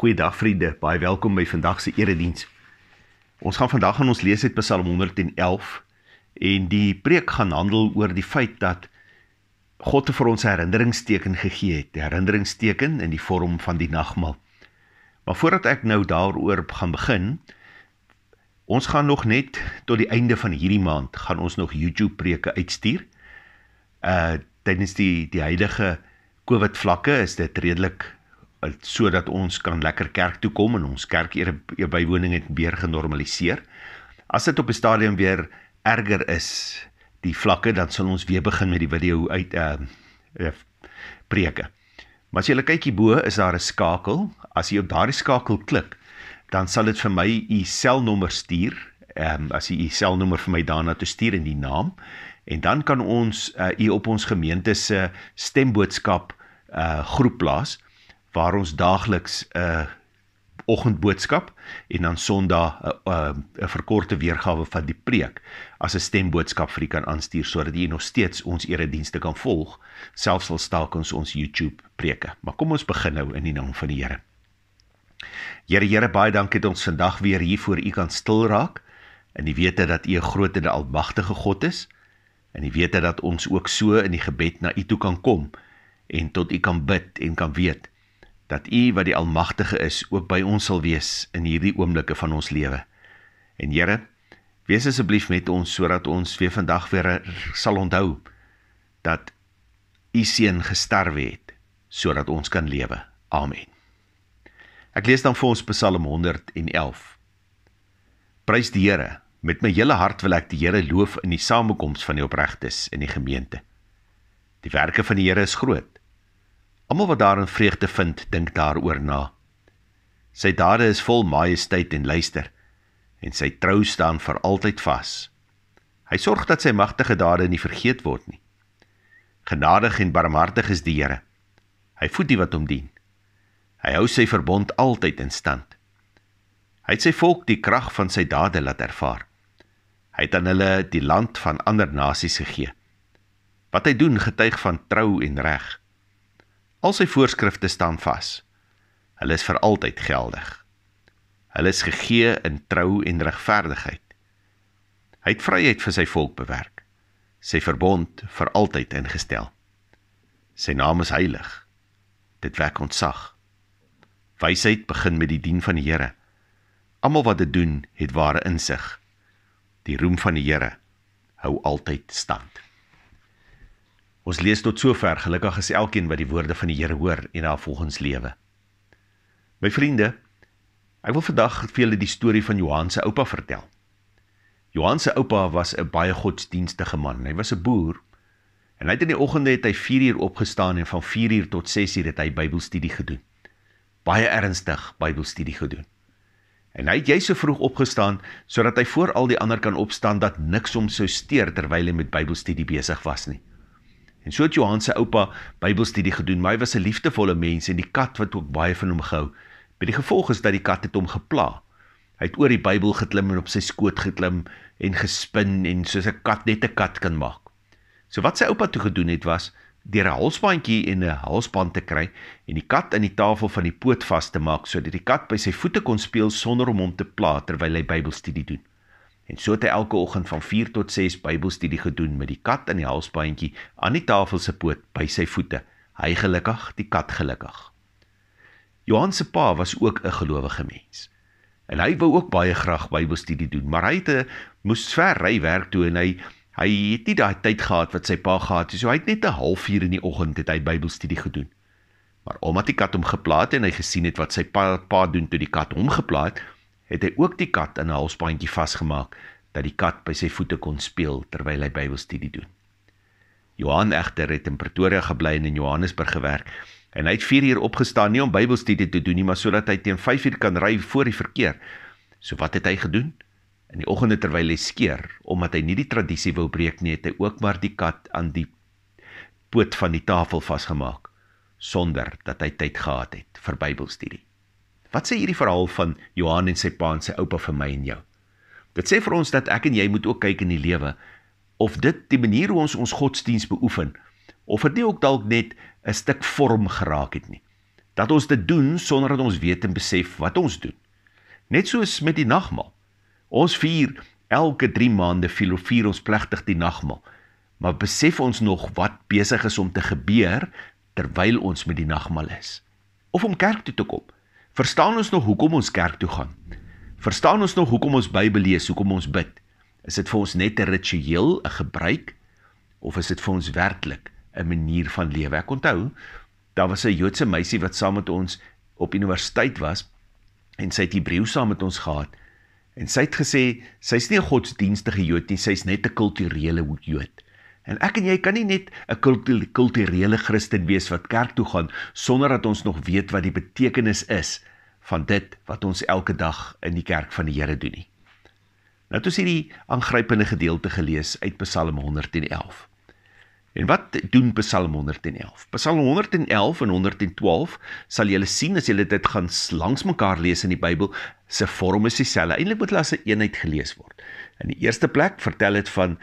Goeiedag vriende, baie welkom by vandag se erediens. Ons gaan vandag aan ons lees uit Psalm 111 en die preek gaan handel oor die feit dat God te vir ons herinneringsteken gegee het, herinneringsteken in die vorm van die nagmaal. Maar voordat ek nou daaroor gaan begin, ons gaan nog net tot die einde van hierdie maand gaan ons nog YouTube preke uitstuur. Uh tydens die die huidige COVID vlakke is dit redelik sodat ons kan lekker kerk toe kom en ons kerkere bywoning het weer genormaliseer. As dit op 'n stadium weer erger is die vlakke, dan sal ons weer begin met die video uit uh, uh preke. Maar as jy kyk hier bo, is daar 'n skakel. As jy op daardie skakel klik, dan sal dit vir my u selnommer stuur. Ehm as jy u selnommer vir my daarna toe stuur in die naam en dan kan ons u uh, eh, op ons gemeente se stemboodskap uh groep plaas waar ons daagliks 'n uh, eh, oggendboodskap en dan Sondag eh, eh, 'n uh, 'n uh, verkorte weergawe van die preek as 'n stemboodskap vir u kan aanstuur sodat u nog steeds ons eredienste kan volg selfs al staak ons ons YouTube preke. Maar kom ons begin nou in die naam van die Here. Here Here baie dankie dat ons vandag weer hier voor u kan stil raak in die wete dat u 'n groot en almagtige God is en die wete dat ons ook so in die gebed na u toe kan kom en tot u kan bid en kan weet dat U wat die Almagtige is ook by ons sal wees in hierdie oomblikke van ons lewe. En Here, wees asseblief met ons sodat ons weer vandag weer sal onthou dat U seun gesterf het sodat ons kan lewe. Amen. Ek lees dan vir ons Psalm 111. Prys die Here. Met my hele hart wil ek die Here loof in die samekoms van die opregtes in die gemeente. Die werke van die Here is groot. Almal wat daarin vreugde vind, dink daaroor na. Sy dade is vol majesteit en luister, en sy trou staan vir altyd vas. Hy sorg dat sy magtige dade nie vergeet word nie. Genadig en barmhartig is die Here. Hy voed die wat hom dien. Hy hou sy verbond altyd in stand. Hy het sy volk die krag van sy dade laat ervaar. Hy het aan hulle die land van ander nasies gegee. Wat hy doen getuig van trou en reg. Al sy voorskrifte staan vas. Hulle is vir altyd geldig. Hulle is gegee in trou en regverdigheid. Hy het vryheid vir sy volk bewerk. Sy verbond vir altyd ingestel. Sy naam is heilig. Dit wek ontzag. Wysheid begin met die dien van die Here. Almal wat dit doen, het ware insig. Die roem van die Here hou altyd stand. Ons lees tot sover gelukkig is elkeen wat die woorde van die Here hoor en daar volgens lewe. My vriende, ek wil vandag vir julle die storie van Johan se oupa vertel. Johan se oupa was 'n baie godsdienstige man. Hy was 'n boer en hy het in die oggende het hy 4uur opgestaan en van 4uur tot 6uur het hy Bybelstudie gedoen. Baie ernstig Bybelstudie gedoen. En hy het jy so vroeg opgestaan sodat hy voor al die ander kan opstaan dat niks hom sou steur terwyl hy met Bybelstudie besig was nie. En so het Johan se oupa Bybelstudie gedoen, maar hy was 'n liefdevolle mens en die kat wat ook baie van hom gehou. By die gevolg is dat die kat het hom gepla. Hy het oor die Bybel geklim en op sy skoot geklim en gespin en soos 'n kat net 'n kat kan maak. So wat sy oupa toe gedoen het was deur 'n halsbandjie en 'n halsband te kry en die kat aan die tafel van die poot vas te maak sodat die kat by sy voete kon speel sonder om hom te pla terwyl hy Bybelstudie doen. En so het hy elke oggend van 4 tot 6 Bybelstudie gedoen met die kat in die halsbandjie aan die tafel se poot by sy voete. Hy gelukkig, die kat gelukkig. Johan se pa was ook 'n gelowige mens. En hy wou ook baie graag Bybelstudie doen, maar hy het a, moes ver ry werk toe en hy hy het nie daai tyd gehad wat sy pa gehad het. So hy het net 'n halfuur in die oggend het hy Bybelstudie gedoen. Maar omdat die kat hom geplaat en hy gesien het wat sy pa pa doen toe die kat hom geplaat het, het hy ook die kat in 'n halsbandjie vasgemaak dat die kat by sy voete kon speel terwyl hy Bybelstudie doen. Johan egter het in Pretoria gebly en in Johannesburg gewerk en hy het 4 uur opgestaan nie om Bybelstudie te doen nie, maar sodat hy teen 5 uur kan ry voor die verkeer. So wat het hy gedoen? In die oggende terwyl hy skeer, omdat hy nie die tradisie wou breek nie, het hy ook maar die kat aan die poot van die tafel vasgemaak sonder dat hy tyd gehad het vir Bybelstudie. Wat sê hierdie verhaal van Johan en sy pa en sy oupa vir my en jou? Dit sê vir ons dat ek en jy moet ook kyk in die lewe of dit die manier hoe ons ons godsdiens beoefen of dit nie ook dalk net 'n stuk vorm geraak het nie. Dat ons dit doen sonder dat ons weet en besef wat ons doen. Net soos met die nagmaal. Ons vier elke 3 maande vier ons plegtig die nagmaal. Maar besef ons nog wat besig is om te gebeur terwyl ons met die nagmaal is? Of om kerk toe te kom? Verstaan ons nog hoekom ons kerk toe gaan? Verstaan ons nog hoekom ons Bybel lees, hoekom ons bid? Is dit vir ons net 'n ritueel, 'n gebruik of is dit vir ons werklik 'n manier van lewe? Ek onthou, daar was 'n Joodse meisie wat saam met ons op universiteit was en sy het Hebreë saam met ons gehad en sy het gesê sy's nie 'n godsdienstige Jood nie, sy's net 'n kulturele Jood. En ek en jy kan nie net 'n kulturele Christen wees wat kerk toe gaan sonder dat ons nog weet wat die betekenis is van dit wat ons elke dag in die kerk van die Here doen nie. Nou toets hierdie aangrypende gedeelte gelees uit Psalm 111. En wat doen Psalm 111? Psalm 111 en 112 sal julle sien as julle dit gaan langs mekaar lees in die Bybel, se vorm is dieselfde. Eintlik moet hulle as 'n eenheid gelees word. In die eerste plek vertel dit van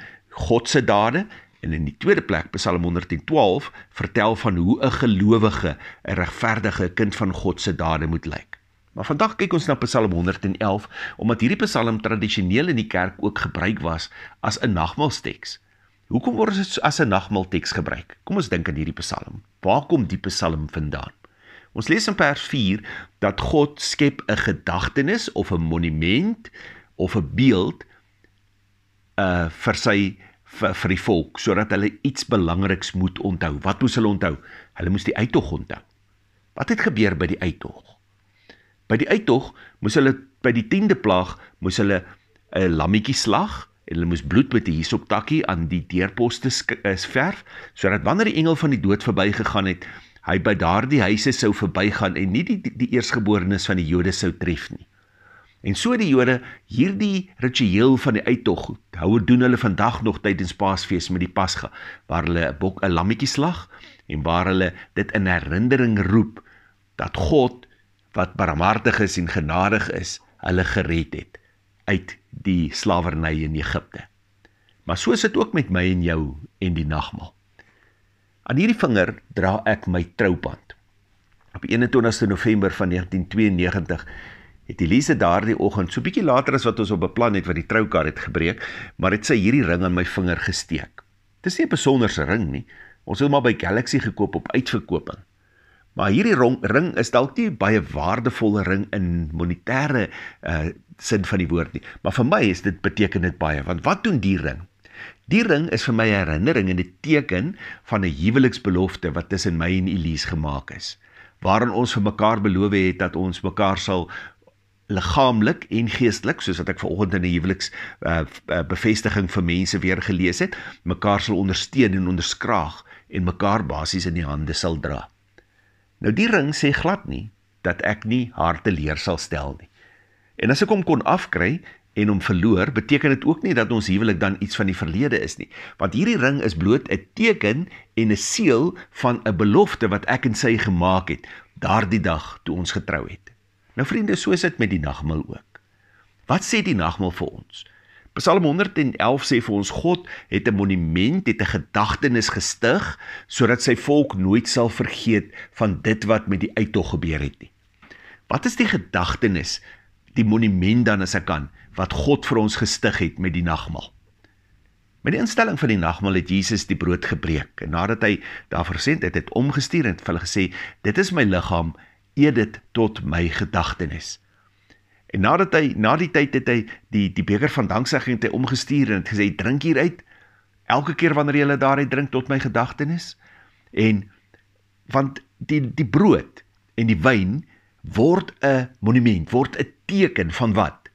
God se dade En in die tweede plek Psalm 112 vertel van hoe 'n gelowige, 'n regverdige kind van God se dade moet lyk. Maar vandag kyk ons na Psalm 111 omdat hierdie Psalm tradisioneel in die kerk ook gebruik was as 'n nagmaalteks. Hoekom word dit as 'n nagmaalteks gebruik? Kom ons dink aan hierdie Psalm. Waar kom die Psalm vandaan? Ons lees in vers 4 dat God skep 'n gedagtenis of 'n monument of 'n beeld uh vir sy vir, vir die volk sodat hulle iets belangriks moet onthou. Wat moes hulle onthou? Hulle moes die uittog onthou. Wat het gebeur by die uittog? By die uittog moes hulle by die 10de plaag moes hulle 'n eh, lammetjie slag en hulle moes bloed met 'n hisoptakkie aan die deurposte eh, verf sodat wanneer die engel van die dood verbygegaan het, hy by daardie huise sou verbygaan en nie die die, die eerstgeborenes van die Jode sou tref nie. En so die Jode hierdie ritueel van die uittog hou doen hulle vandag nog tydens Paasfees met die Pasga waar hulle 'n bok 'n lammetjie slag en waar hulle dit in herinnering roep dat God wat barmhartig is en genadig is, hulle gered het uit die slawerny in Egipte. Maar so sit ook met my en jou en die nagmaal. Aan hierdie vinger dra ek my trouband. Op 21ste November van 1992 het Elise daardie oggend so bietjie later as wat ons op beplan het wat die troukar het gebreek, maar het sy hierdie ring aan my vinger gesteek. Dis nie 'n besonderse ring nie. Ons het hom maar by Galaxy gekoop op uitverkoping. Maar hierdie ring is dalk nie baie waardevolle ring in monetaire uh sin van die woord nie, maar vir my is dit beteken dit baie want wat doen die ring? Die ring is vir my 'n herinnering en 'n teken van 'n huweliksbelofte wat tussen my en Elise gemaak is. Waarin ons vir mekaar beloof het dat ons mekaar sal liggaamlik en geestelik soos wat ek vanoggend in die huweliks uh, uh, bevestiging vir mense weer gelees het mekaar sal ondersteun en onderskraag en mekaar basies in die hande sal dra nou die ring sê glad nie dat ek nie haar te leer sal stel nie en as ek hom kon afkry en hom verloor beteken dit ook nie dat ons huwelik dan iets van die verlede is nie want hierdie ring is bloot 'n teken en 'n seël van 'n belofte wat ek en sy gemaak het daardie dag toe ons getrou het Nou vriende, so is dit met die nagmaal ook. Wat sê die nagmaal vir ons? Psalm 111 sê vir ons God het 'n monument, het 'n gedagtenis gestig sodat sy volk nooit sal vergeet van dit wat met die uittog gebeur het nie. Wat is die gedagtenis, die monument dan as ek kan, wat God vir ons gestig het met die nagmaal? Met die instelling van die nagmaal het Jesus die brood gebreek en nadat hy daarvoor gesend het, het hom gestuur en het vir hulle gesê: "Dit is my liggaam eet dit tot my gedagtenis. En nadat hy na die tyd het hy die die beker van danksegging te omgestuur en het gesê drink hieruit elke keer wanneer jy hulle daaruit drink tot my gedagtenis. En want die die brood en die wyn word 'n monument, word 'n teken van wat?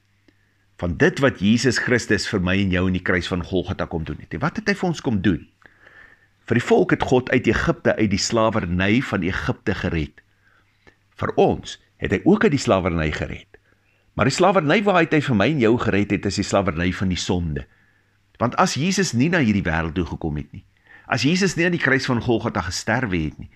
Van dit wat Jesus Christus vir my en jou in die kruis van Golgotha kom doen het. Wat het hy vir ons kom doen? Vir die volk het God uit Egipte uit die slawerny van Egipte gered vir ons het hy ook uit die slawerny gered. Maar die slawerny waaruit hy vir my en jou gered het, is die slawerny van die sonde. Want as Jesus nie na hierdie wêreld toe gekom het nie, as Jesus nie aan die kruis van Golgotha gesterwe het nie,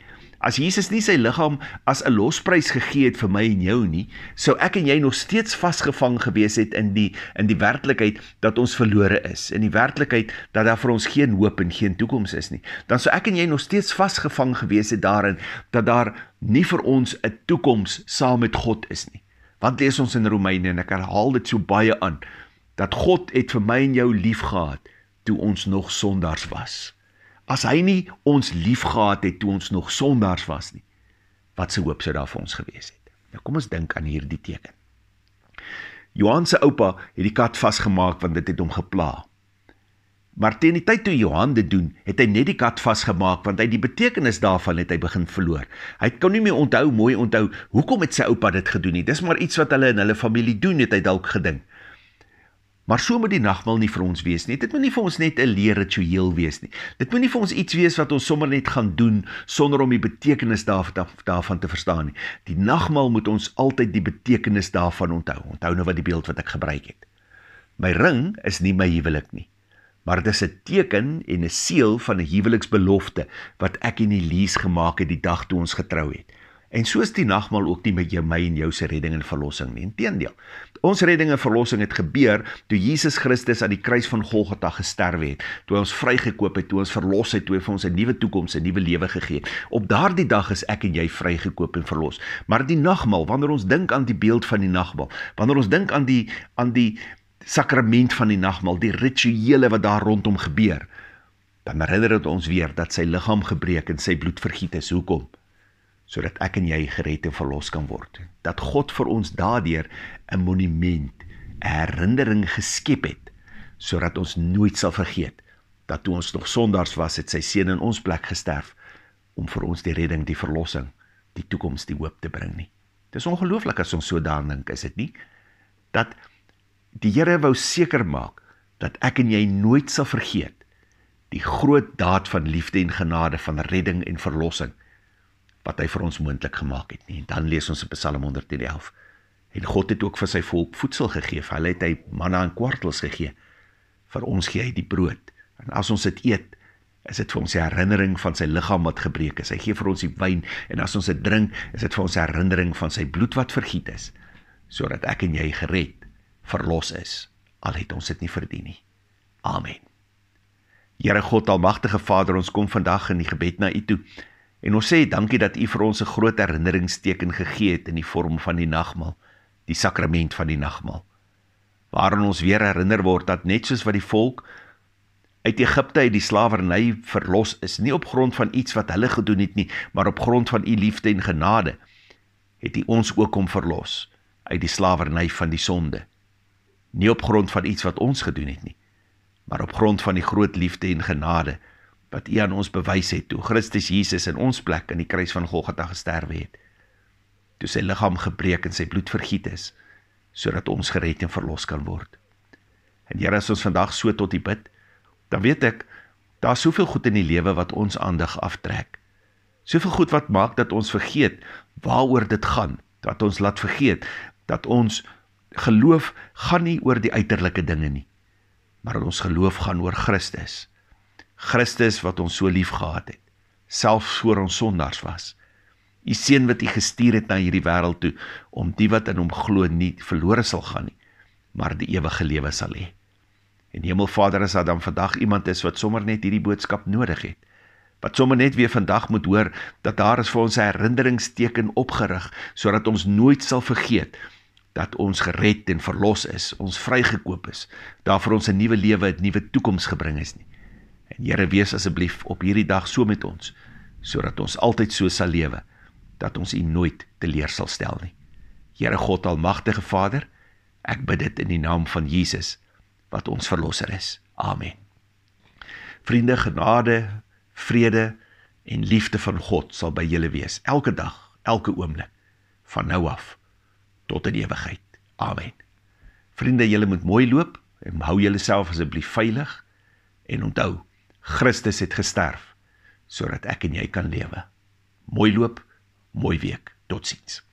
as Jesus nie sy liggaam as 'n losprys gegee het vir my en jou nie, sou ek en jy nog steeds vasgevang gewees het in die in die werklikheid dat ons verlore is, in die werklikheid dat daar vir ons geen hoop en geen toekoms is nie. Dan sou ek en jy nog steeds vasgevang gewees het daarin dat daar nie vir ons 'n toekoms saam met God is nie. Want lees ons in Romeine en ek herhaal dit so baie aan dat God het vir my en jou liefgehad toe ons nog sondaars was. As hy nie ons liefgehad het toe ons nog sondaars was nie, wat se hoop sou daar vir ons gewees het? Nou kom ons dink aan hierdie teken. Johan se oupa het die kat vasgemaak want dit het hom gepla. Maar teen die tyd toe Johan dit doen, het hy net die kat vasgemaak want hy die betekenis daarvan het hy begin verloor. Hy kon nie meer onthou mooi onthou hoekom het sy oupa dit gedoen nie. Dis maar iets wat hulle in hulle familie doen, het hy dalk gedink. Maar so moet die nagmaal nie vir ons wees nie. Dit moet nie vir ons net 'n leerritueel wees nie. Dit moet nie vir ons iets wees wat ons sommer net gaan doen sonder om die betekenis daarvan te verstaan nie. Die nagmaal moet ons altyd die betekenis daarvan onthou. Onthou nou wat die beeld wat ek gebruik het. My ring is nie my huwelik nie maar dit is 'n teken en 'n seël van 'n huweliksbelofte wat ek en Elise gemaak het die dag toe ons getrou het. En soos die nagmaal ook nie met jou my en jou se redding en verlossing nie. Inteendeel. Ons redding en verlossing het gebeur toe Jesus Christus aan die kruis van Golgotha gesterf het, toe hy ons vrygekoop het, toe ons verlos het, toe hy vir ons 'n nuwe toekoms, 'n nuwe lewe gegee het. Op daardie dag is ek en jy vrygekoop en verlos. Maar die nagmaal, wanneer ons dink aan die beeld van die nagmaal, wanneer ons dink aan die aan die sakrament van die nagmaal, die rituele wat daar rondom gebeur, dan herinner dit ons weer dat sy liggaam gebreek en sy bloed vergiet is. Hoekom? Sodat ek en jy gered en verlos kan word. Dat God vir ons daardeur 'n monument, 'n herinnering geskep het sodat ons nooit sal vergeet dat toe ons nog sondaars was, het sy seun in ons plek gesterf om vir ons die redding, die verlossing, die toekoms, die hoop te bring nie. Dis ongelooflik as ons so daaraan dink, is dit nie? Dat Die Here wou seker maak dat ek en jy nooit sal vergeet die groot daad van liefde en genade van redding en verlossing wat hy vir ons moontlik gemaak het nie. En dan lees ons in Psalm 111 en God het ook vir sy volk voedsel gegee. Hulle het hy manna en kwartels gegee. Vir ons gee hy die brood. En as ons dit eet, is dit vir ons 'n herinnering van sy liggaam wat gebreek is. Hy gee vir ons die wyn en as ons dit drink, is dit vir ons 'n herinnering van sy bloed wat vergiet is sodat ek en jy gered word verlos is, al het ons dit nie verdien nie. Amen. Here God almagtige Vader, ons kom vandag in die gebed na U toe en ons sê dankie dat U vir ons 'n groot herinneringsteken gegee het in die vorm van die nagmaal, die sakrament van die nagmaal, waaraan ons weer herinner word dat net soos wat die volk uit Egipte uit die slawerny verlos is, nie op grond van iets wat hulle gedoen het nie, maar op grond van U liefde en genade, het U ons ook om verlos uit die slawerny van die sonde nie op grond van iets wat ons gedoen het nie, maar op grond van die groot liefde en genade wat U aan ons bewys het toe Christus Jesus in ons plek aan die kruis van Golgotha gesterwe het. Toe sy liggaam gebreek en sy bloed vergiet is sodat ons gered en verlos kan word. En Here, as ons vandag so tot U bid, dan weet ek daar's soveel goed in die lewe wat ons aandag aftrek. Soveel goed wat maak dat ons vergeet waaroor dit gaan, dat ons laat vergeet dat ons geloof gaan nie oor die uiterlike dinge nie. Maar ons geloof gaan oor Christus. Christus wat ons so liefgehad het, selfs voor ons sondaars was. U seun wat u gestuur het na hierdie wêreld toe om die wat in hom glo nie verlore sal gaan nie, maar die ewige lewe sal hê. En Hemelvader, as dan vandag iemand is wat sommer net hierdie boodskap nodig het, wat sommer net weer vandag moet hoor dat daar is vir ons 'n herinneringsteken opgerig sodat ons nooit sal vergeet nie dat ons gered en verlos is, ons vrygekoop is, daarvoor ons 'n nuwe lewe, 'n nuwe toekoms gebring is nie. En Here, wees asseblief op hierdie dag so met ons, sodat ons altyd so sal lewe dat ons U nooit teleur sal stel nie. Here God almagtige Vader, ek bid dit in die naam van Jesus wat ons verlosser is. Amen. Vriende, genade, vrede en liefde van God sal by julle wees elke dag, elke oomblik van nou af tot in ewigheid. Amen. Vriende, julle moet mooi loop en hou julleself asseblief veilig en onthou, Christus het gesterf sodat ek en jy kan lewe. Mooi loop, mooi week. Totsiens.